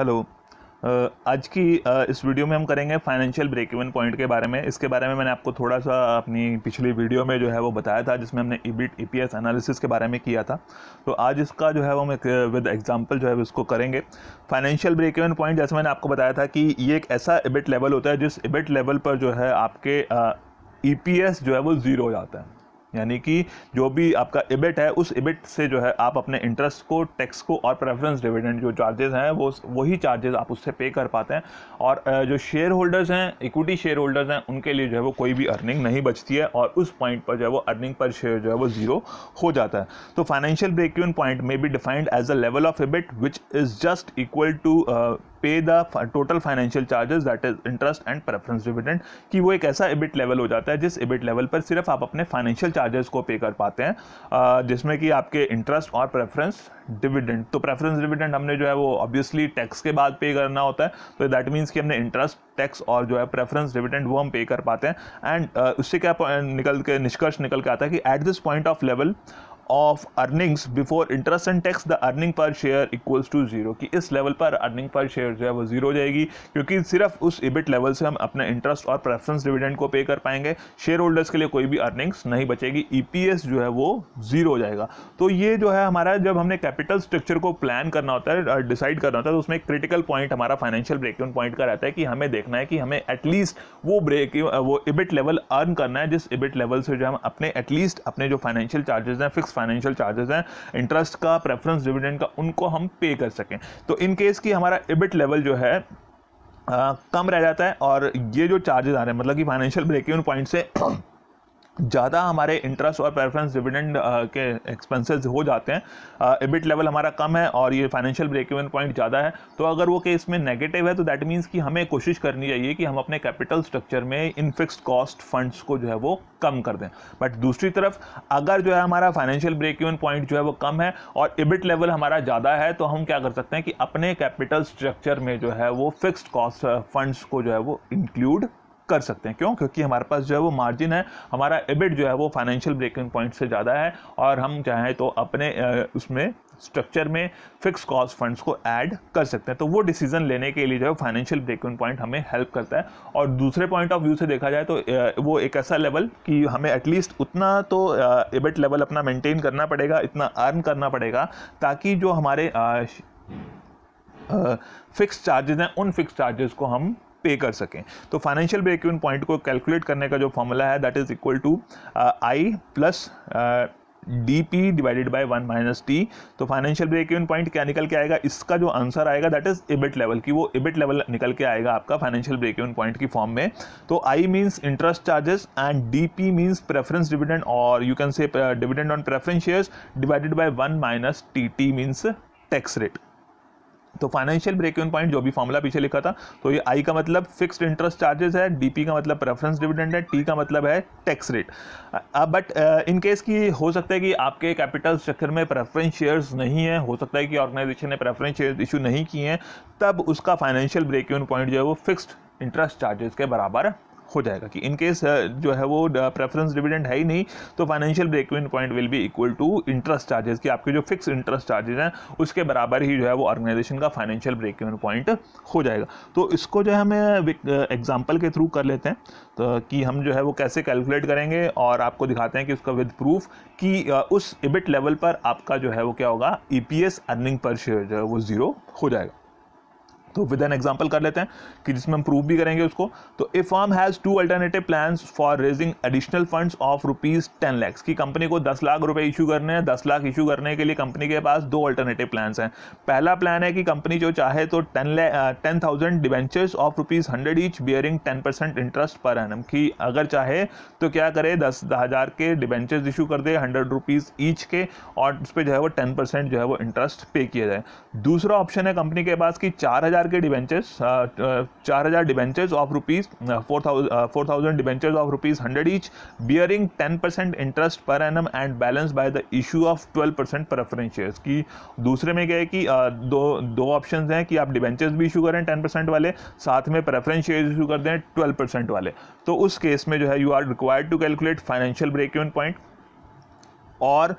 hello आज की इस वीडियो में हम करेंगे फाइनेंशियल ब्रेक इवन पॉइंट के बारे में इसके बारे में मैंने आपको थोड़ा सा अपनी पिछली वीडियो में जो है वो बताया था जिसमें हमने ईबिट ईपीएस एनालिसिस के बारे में किया था तो आज इसका जो है वो हम एक विद एग्जांपल जो है इसको करेंगे फाइनेंशियल ब्रेक इवन पॉइंट जैसे मैंने आपको बताया था कि ये एक ऐसा इबिट लेवल होता है जिस इबिट लेवल पर जो है आपके ई जो है वो ज़ीरो हो जाता है यानी कि जो भी आपका इबिट है उस इबिट से जो है आप अपने इंटरेस्ट को टैक्स को और प्रेफरेंस डिविडेंड जो चार्जेस हैं वो वही चार्जेस आप उससे पे कर पाते हैं और जो शेयर होल्डर्स हैं इक्विटी शेयर होल्डर्स हैं उनके लिए जो है वो कोई भी अर्निंग नहीं बचती है और उस पॉइंट पर जो है वो अर्निंग पर शेयर जो है वो ज़ीरो हो जाता है तो financial break even point may be defined as a level of EBIT which is just equal to pay the total financial charges that is interest and preference dividend कि वो एक ऐसा एबिट लेवल हो जाता है जिस एबिट लेवल पर सिर्फ आप अपने फाइनेंशियल चार्जेस को पे कर पाते हैं जिसमें कि आपके इंटरेस्ट और प्रेफरेंस डिविडेंड तो प्रेफरेंस डिविडेंड हमने जो है वो ऑब्वियसली टैक्स के बाद पे करना होता है तो दैट मीन्स कि हमने इंटरेस्ट टैक्स और जो है प्रेफरेंस डिविडेंड वो हम पे कर पाते हैं एंड उससे क्या निकल के निष्कर्ष निकल के आता है कि at this point of level of earnings before interest and tax the earning per share equals to zero कि इस लेवल पर अर्निंग पर शेयर जो है वो जीरो हो जाएगी क्योंकि सिर्फ उस इबिट लेवल से हम अपने इंटरेस्ट और प्रेफरेंस डिविडेंड को पे कर पाएंगे शेयर होल्डर्स के लिए कोई भी अर्निंग्स नहीं बचेगी ईपीएस जो है वो जीरो हो जाएगा तो ये जो है हमारा जब हमने कैपिटल स्ट्रक्चर को प्लान करना होता है डिसाइड करना होता है तो उसमें क्रिटिकल पॉइंट हमारा फाइनेंशियल ब्रेक इवन पॉइंट का रहता है कि हमें देखना है कि हमें एटलीस्ट वो ब्रेक वो इबिट लेवल अर्न करना है जिस इबिट लेवल से जो हम अपने एटलीस्ट अपने जो फाइनेंशियल चार्जेस हैं फिक्स फाइनेंशियल चार्जेस हैं इंटरेस्ट का प्रेफरेंस डिविडेंड का उनको हम पे कर सकें तो इन केस की हमारा इबिट लेवल जो है आ, कम रह जाता है और ये जो चार्जेस आ रहे हैं मतलब कि फाइनेंशियल ब्रेक इवन पॉइंट से ज़्यादा हमारे इंटरेस्ट और प्रेफरेंस डिविडेंड के एक्सपेंसेस हो जाते हैं एबिट लेवल हमारा कम है और ये फाइनेंशियल ब्रेक इवन पॉइंट ज़्यादा है तो अगर वो केस में नेगेटिव है तो दैट मीन्स कि हमें कोशिश करनी चाहिए कि हम अपने कैपिटल स्ट्रक्चर में इन फिक्सड कॉस्ट फंड्स को जो है वो कम कर दें बट दूसरी तरफ अगर जो है हमारा फाइनेंशियल ब्रेक इवन पॉइंट जो है वो कम है और एबिट लेवल हमारा ज़्यादा है तो हम क्या कर सकते हैं कि अपने कैपिटल स्ट्रक्चर में जो है वो फिक्स्ड कॉस्ट फंड्स को जो है वो इंक्लूड कर सकते हैं क्यों क्योंकि हमारे पास जो है वो मार्जिन है हमारा एबिट जो है वो फाइनेंशियल ब्रेकिंग पॉइंट से ज़्यादा है और हम चाहें तो अपने उसमें स्ट्रक्चर में फिक्स कॉस्ट फंड्स को ऐड कर सकते हैं तो वो डिसीजन लेने के लिए जो है फाइनेंशियल ब्रेकिंग पॉइंट हमें हेल्प करता है और दूसरे पॉइंट ऑफ व्यू से देखा जाए तो वो एक ऐसा लेवल कि हमें एटलीस्ट उतना तो एबिट लेवल अपना मेंटेन करना पड़ेगा इतना अर्न करना पड़ेगा ताकि जो हमारे फिक्स चार्जेस हैं उन फिक्स चार्जेस को हम पे कर सकें तो फाइनेंशियल ब्रेक इवन पॉइंट को कैलकुलेट करने का जो फॉर्मूला है that is equal to I plus D P divided by one minus T तो फाइनेंशियल ब्रेक इवन पॉइंट क्या निकल के आएगा इसका जो आंसर आएगा दैट इज एबिट लेवल की वो एबिट लेवल निकल के आएगा आपका फाइनेंशियल ब्रेक इवन पॉइंट की फॉर्म में तो I means interest charges and D P means preference dividend और you can say dividend on preference shares divided by one minus T T means tax rate तो financial break even point जो भी formula पीछे लिखा था तो ये I का मतलब फिक्स्ड इंटरेस्ट चार्जेस है डीपी का मतलब प्रेफरेंस डिविडेंड है टी का मतलब है tax rate but in case की हो सकता है कि आपके कैपिटल स्ट्रक्चर में प्रेफरेंस शेयर्स नहीं है हो सकता है कि ऑर्गेनाइजेशन ने प्रेफरेंस शेयर इशू नहीं किए हैं तब उसका फाइनेंशियल ब्रेक इवन पॉइंट जो है वो फिक्स्ड इंटरेस्ट चार्जेस के बराबर हो जाएगा कि इन केस uh, जो है वो प्रेफरेंस uh, डिविडेंड है ही नहीं तो financial break point will be equal to interest charges कि आपके जो फिक्स इंटरेस्ट चार्जेस हैं उसके बराबर ही जो है वो ऑर्गेनाइजेशन का फाइनेंशियल ब्रेक पॉइंट हो जाएगा तो इसको जो है हम एग्जाम्पल uh, के थ्रू कर लेते हैं तो कि हम जो है वो कैसे कैलकुलेट करेंगे और आपको दिखाते हैं कि उसका विद प्रूफ कि उस इबिट लेवल पर आपका जो है वो क्या होगा ई अर्निंग पर शेयर जो है वो ज़ीरो हो जाएगा तो विद एन एग्जाम्पल कर लेते हैं कि जिसमें हम प्रूव भी करेंगे उसको तो a form has to alternative plan for raising additional funds of rupees ten lakhs की कंपनी को दस लाख रुपए इशू करने हैं दस लाख इशू करने के लिए कंपनी के पास दो अल्टरनेटिव प्लान्स हैं पहला प्लान है कि कंपनी जो चाहे तो ten ten thousand debentures of rupees hundred each bearing ten percent interest per annum की अगर चाहे तो क्या करे दस हज़ार के डिवेंचर्स इशू कर दे हंड्रेड रुपीज़ ईच के और उस पर जो है वो टेन परसेंट जो है वो इंटरेस्ट पे किया जाए दूसरा ऑप्शन है कंपनी के पास कि चार हज़ार हज़ार के डिबेंचेस uh, uh, चार हज़ार debentures of rupees four thousand four thousand debentures of rupees hundred each bearing ten percent interest per annum and balance by the issue of twelve percent preference shares की दूसरे में क्या है कि uh, दो दो ऑप्शन हैं कि आप डिबेंचेस भी इशू करें टेन परसेंट वाले साथ में प्रेफरेंस शेयर इशू कर दें ट्वेल्व परसेंट वाले तो उस केस में जो है you are required to calculate financial break even point और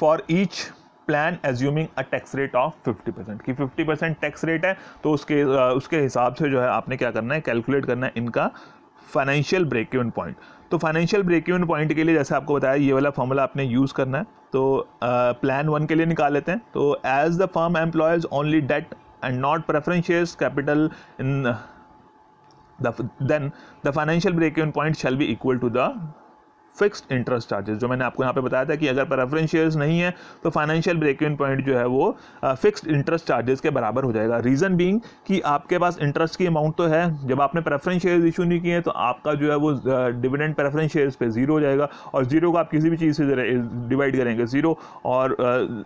for each plan assuming a tax rate of 50 percent कि 50 परसेंट टैक्स रेट है तो उसके उसके हिसाब से जो है आपने क्या करना है कैलकुलेट करना है इनका फाइनेंशियल ब्रेक इवन पॉइंट तो फाइनेंशियल ब्रेक इवन पॉइंट के लिए जैसे आपको बताया ये वाला फॉर्मूला आपने यूज़ करना है तो प्लान uh, वन के लिए निकाल लेते हैं तो as the firm employs only debt and not preferential capital in the then the financial break even point shall be equal to the fixed interest charges जो मैंने आपको यहाँ पे बताया था कि अगर प्रेफरेंस शेयर्स नहीं है तो फाइनेंशियल ब्रेक इन पॉइंट जो है वो फिक्स्ड इंटरेस्ट चार्जेस के बराबर हो जाएगा रीज़न बीइंग कि आपके पास इंटरेस्ट की अमाउंट तो है जब आपने प्रेफरेंस शेयर्स इशू नहीं किए तो आपका जो है वो डिविडेंड प्रेफरेंस शेयर्स पे ज़ीरो हो जाएगा और ज़ीरो को आप किसी भी चीज़ से डिवाइड करेंगे ज़ीरो और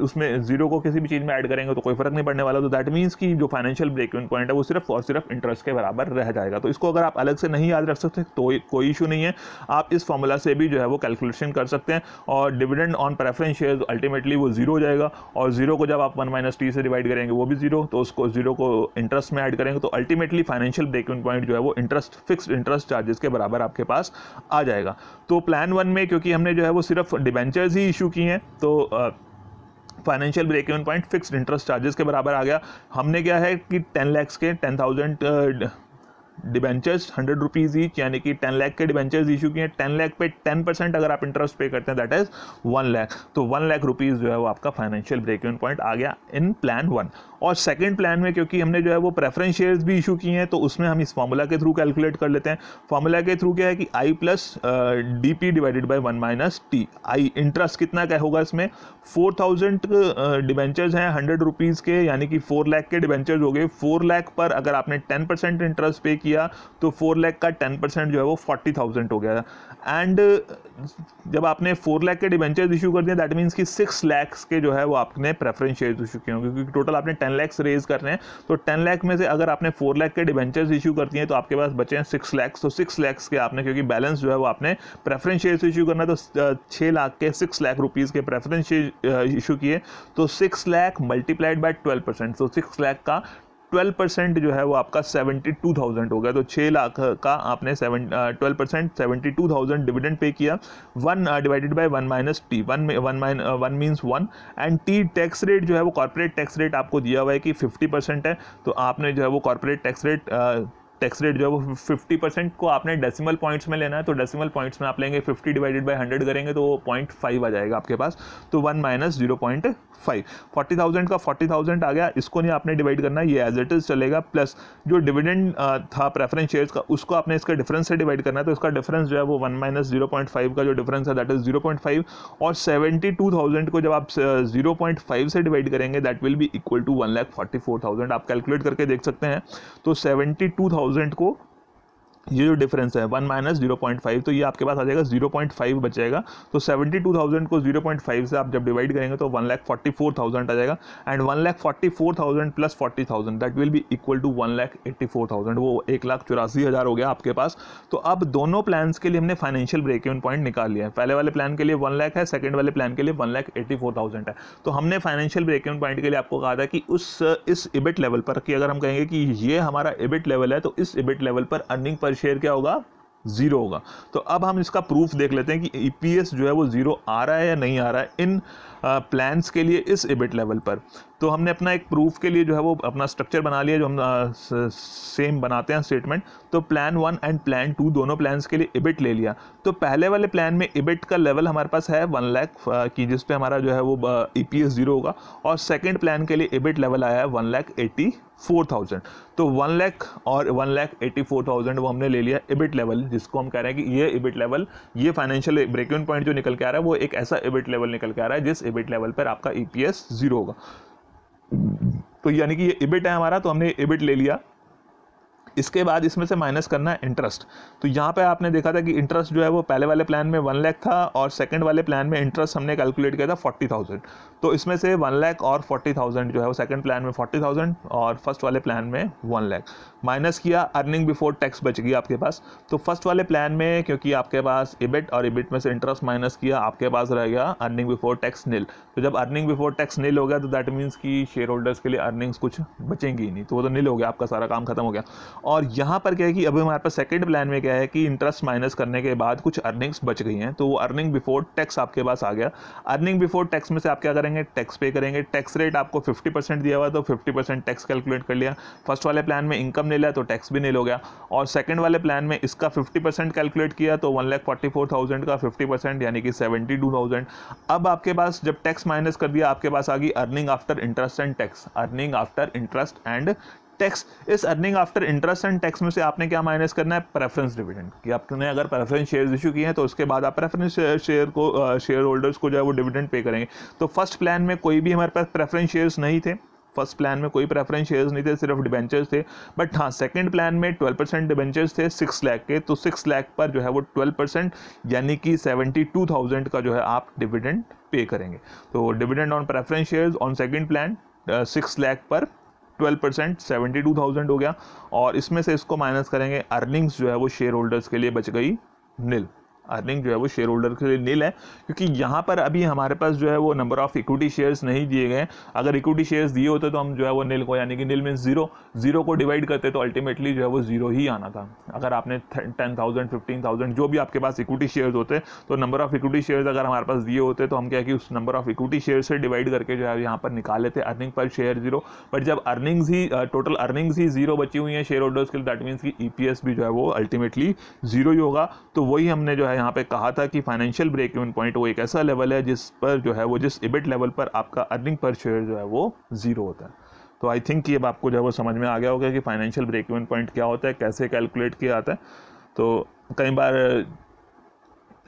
उसमें ज़ीरो को किसी भी चीज़ में ऐड करेंगे तो कोई फ़र्क नहीं पड़ने वाला तो दैट मीन्स कि जो फाइनेंशियल ब्रेक इन पॉइंट है वो सिर्फ और सिर्फ इंटरेस्ट के बराबर रह जाएगा तो इसको अगर आप अलग से नहीं याद रख सकते तो कोई इशू नहीं है आप इस फॉर्मूला से भी जो है वो कैलकुलेशन कर सकते हैं और dividend on preference share ultimately वो जीरो हो जाएगा और जीरो को जब आप वन माइनस टी से डिवाइड करेंगे वो भी जीरो तो उसको जीरो को इंटरेस्ट में ऐड करेंगे तो ultimately financial break even point जो है वो इंटरेस्ट फिक्स इंटरेस्ट चार्जेस के बराबर आपके पास आ जाएगा तो प्लान वन में क्योंकि हमने जो है वो सिर्फ डिवेंचर्स ही इशू किए हैं तो financial break even point fix interest charges के बराबर आ गया हमने क्या है कि टेन लैक्स के ten thousand debentures hundred rupees each यानी कि टेन लैख के डिबेंचर्स इशू किए टेन लैख पे टेन परसेंट अगर आप इंटरेस्ट पे करते हैं दैट इज़ वन लैख तो वन लैख रुपीज़ जो है वो आपका फाइनेंशियल ब्रेक इवन पॉइंट आ गया इन प्लान वन और सेकेंड प्लान में क्योंकि हमने जो है वो प्रेफरेंस शेयर्स भी इशू किए हैं तो उसमें हम इस फॉर्मूला के थ्रू कैलकुलेट कर लेते हैं फॉर्मूला के थ्रू क्या है कि I plus D P divided by one minus T I interest कितना क्या होगा इसमें फोर थाउजेंड डिवेंचर्स हैं हंड्रेड रुपीज़ के यानी कि फोर लैख के डिवेंचर्स हो गए फोर लैख पर अगर आपने टेन परसेंट इंटरेस्ट पे किया तो फोर लैख का टेन परसेंट जो है वो फोर्टी थाउजेंड हो गया एंड जब आपने फोर लैख के डिवेंचर इशू कर दिए दैट मीन्स कि सिक्स लैक्स के जो है वो आपने प्रेफरेंस शेयर इशू किए होंगे क्योंकि टोटल आपने टेन लैक्स रेज कर रहे हैं तो टेन लैख में से अगर आपने फोर लैख के डिवेंचर इशू कर दिए तो आपके पास बचे हैं सिक्स लैक्स तो सिक्स लैक्स के आपने क्योंकि बैलेंस जो है वो आपने प्रेफरेंस शेयर इशू करना तो छः लाख के सिक्स लाख रुपीज़ के प्रेफरेंस शेयर इशू किए तो six lakh multiplied by twelve percent तो सिक्स लैख का ट्वेल्व परसेंट जो है वो आपका सेवेंटी टू थाउजेंड हो गया तो छः लाख का आपने seven twelve percent seventy two thousand dividend pay किया one divided by one minus T one one minus one means one and T tax rate जो है वो कॉर्पोरेट टैक्स रेट आपको दिया हुआ है कि फिफ्टी परसेंट है तो आपने जो है वो corporate tax rate tax rate जो है वो फिफ्टी परसेंट को आपने डेसिमल पॉइंट्स में लेना है तो डेसिमल पॉइंट्स में आप लेंगे फिफ्टी डिवाइडेड बाई हंड्रेड करेंगे तो वो पॉइंट फाइव आ जाएगा आपके पास तो one minus zero point five forty thousand का फोर्टी थाउजेंड आ गया इसको नहीं आपने डिवाइड करना ये एज इट इज़ चलेगा प्लस जो डिविडेंड था प्रेफरेंस शेयर्स का उसको आपने इसका डिफरेंस से डिवाइड करना है तो इसका डिफरेंस जो है वो one minus zero point five का जो डिफरेंस है that is zero point five और सेवेंटी टू थाउजेंड को जब आप जीरो पॉइंट फाइव से डिवाइड करेंगे that will be equal to one lakh forty four thousand आप कैलकुलेट करके देख सकते हैं तो सेवेंटी टू थाउजेंड थाउजेंड को ये जो डिफरेंस है one minus zero point five तो ये आपके पास आ जाएगा जीरो पॉइंट फाइव बचेगा तो सेवेंटी टू थाउजेंड को जीरो पॉइंट फाइव से आप जब डिवाइड करेंगे तो one lakh forty four thousand आ जाएगा and one lakh forty four thousand plus forty thousand that will be equal to one lakh eighty four thousand वो एक लाख चौरासी हज़ार हो गया आपके पास तो अब दोनों प्लान के लिए हमने फाइनेंशियल ब्रेक इवन पॉइंट निकाल लिया है पहले वाले प्लान के लिए वन लाख है सेकेंड वाले प्लान के लिए one lakh eighty four thousand है तो हमने फाइनेंशियल ब्रेक इवन पॉइंट के लिए आपको कहा था कि उस इस इबिट लेवल पर कि अगर हम कहेंगे कि ये हमारा इबिट लेवल है तो इस इबिट लेवल पर अर्निंग पर पर शेयर क्या होगा ज़ीरो होगा तो अब हम इसका प्रूफ देख लेते हैं कि ईपीएस e जो है वो ज़ीरो आ रहा है या नहीं आ रहा है इन प्लान्स uh, के लिए इस इबिट लेवल पर तो हमने अपना एक प्रूफ के लिए जो है वो अपना स्ट्रक्चर बना लिया जो हम सेम बनाते हैं स्टेटमेंट तो plan one and plan two दोनों प्लान के लिए इबिट ले लिया तो पहले वाले प्लान में इबिट का लेवल हमारे पास है वन लैख की जिस पे हमारा जो है वो ई पी एस जीरो होगा और सेकेंड प्लान के लिए इबिट लेवल आया है one lakh eighty four thousand तो वन लैख और one lakh eighty four thousand वो हमने ले लिया इबिट लेवल जिसको हम कह रहे हैं कि ये इबिट लेवल ये फाइनेंशियल ब्रेक पॉइंट जो निकल के आ रहा है वो एक ऐसा इबिट लेवल निकल के आ रहा है जिस इबिट लेवल पर आपका ई पी एस जीरो होगा तो यानी कि ये इबिट है हमारा तो हमने इबिट ले लिया इसके बाद इसमें से माइनस करना है इंटरेस्ट तो यहाँ पे आपने देखा था कि इंटरेस्ट जो है वो पहले वाले प्लान में वन लैख था और सेकंड वाले प्लान में इंटरेस्ट हमने कैलकुलेट किया था फोर्टी थाउजेंड तो इसमें से वन लैख और फोर्टी थाउजेंड जो है वो सेकंड प्लान में फोर्टी थाउजेंड और फर्स्ट वाले प्लान में वन लैख माइनस किया अर्निंग बिफोर टैक्स बच गई आपके पास तो फर्स्ट वाले प्लान में क्योंकि आपके पास इबिट और इबिट में से इंटरेस्ट माइनस किया आपके पास रह गया अर्निंग बिफोर टैक्स निल तो जब अर्निंग बिफोर टैक्स निल हो गया तो दैट मीन्स कि शेयर होल्डर्स के लिए अर्निंग्स कुछ बचेंगी नहीं तो वो तो निल हो गया आपका सारा काम खत्म हो गया और यहाँ पर क्या है कि अभी हमारे पास सेकेंड प्लान में क्या है कि इंटरेस्ट माइनस करने के बाद कुछ अर्निंग्स बच गई हैं तो वो अर्निंग बिफोर टैक्स आपके पास आ गया अर्निंग बिफोर टैक्स में से आप क्या करेंगे टैक्स पे करेंगे टैक्स रेट आपको फिफ्टी परसेंट दिया हुआ तो फिफ्टी परसेंट टैक्स कैलकुलेट कर लिया फर्स्ट वाले प्लान में इनकम ले लिया तो टैक्स भी नहीं हो गया और सेकेंड वाले प्लान में इसका फिफ्टी परसेंट कैलकुलेट किया तो one lakh forty four thousand का फिफ्टी परसेंट यानी कि सेवेंटी टू थाउजेंड अब आपके पास जब टैक्स माइनस कर दिया आपके पास आ गई earning after interest and tax earning after interest and tax इस earning after interest and tax में से आपने क्या माइनस करना है प्रेफरेंस डिविडेंड कि आपने अगर प्रेफरेंस शेयर इशू किए हैं तो उसके बाद आप प्रेफरेंस शेयर को शेयर होल्डर्स को जो है वो डिविडेंड पे करेंगे तो फर्स्ट प्लान में कोई भी हमारे पास प्रेफरेंस शेयर्स नहीं थे फर्स्ट प्लान में कोई प्रेफरेंस शेयर्स नहीं थे सिर्फ डिबेंचर्स थे बट हाँ सेकंड प्लान में 12 परसेंट डिबेंचर्स थे 6 लाख के तो 6 लाख पर जो है वो 12 परसेंट यानी कि 72,000 का जो है आप डिविडेंड पे करेंगे तो dividend on preference shares on second plan six lakh पर twelve percent seventy two thousand हो गया और इसमें से इसको माइनस करेंगे अर्निंग्स जो है वो शेयर होल्डर्स के लिए बच गई निल अर्निंग जो है वो शेयर होल्डर के लिए नील है क्योंकि यहाँ पर अभी हमारे पास जो है वो नंबर ऑफ इक्विटी शेयर्स नहीं दिए गए अगर इक्विटी शेयर्स दिए होते तो हम जो है वो नील को यानी कि नील मीन जीरो जीरो को डिवाइड करते तो अल्टीमेटली जो है वो जीरो ही आना था अगर आपने टेन थाउजेंड फिफ्टीन थाउजेंड जो भी आपके पास इक्विटी शेयर्स होते तो नंबर ऑफ इक्विटी शेयर्स अगर हमारे पास दिए होते तो हम क्या कि उस नंबर ऑफ इक्विटी शेयर से डिवाइड करके जो है यहाँ पर निकाले थे earning per share zero but जब अर्निंग्स ही टोटल अर्निंग्स ही जीरो बची हुई है शेयर होल्डर्स के लिए दैट मीन्स की ई भी जो है वो अल्टीमेटली जीरो ही होगा तो वही हमने जो है यहाँ पे कहा था कि फाइनेंशियल ब्रेक इवन पॉइंट वो एक ऐसा लेवल है जिस पर जो है वो जिस इबिट लेवल पर आपका अर्निंग पर शेयर जो है वो ज़ीरो होता है तो आई थिंक ये अब आपको जो है वो समझ में आ गया होगा कि फाइनेंशियल ब्रेक इवन पॉइंट क्या होता है कैसे कैलकुलेट किया जाता है तो कई बार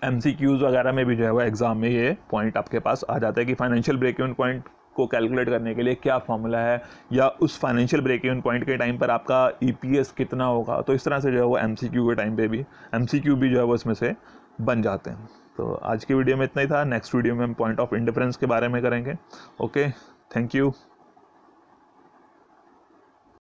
एम वगैरह में भी जो है वो एग्ज़ाम में ये पॉइंट आपके पास आ जाता है कि फाइनेंशियल ब्रेक इवन पॉइंट को कैलकुलेट करने के लिए क्या फॉर्मूला है या उस फाइनेंशियल ब्रेक इवन पॉइंट के टाइम पर आपका ई e कितना होगा तो इस तरह से जो है वो एम के टाइम पे भी एम भी जो है वो इसमें से बन जाते हैं तो आज की वीडियो में इतना ही था नेक्स्ट वीडियो में हम पॉइंट ऑफ इंडिफरेंस के बारे में करेंगे ओके थैंक यू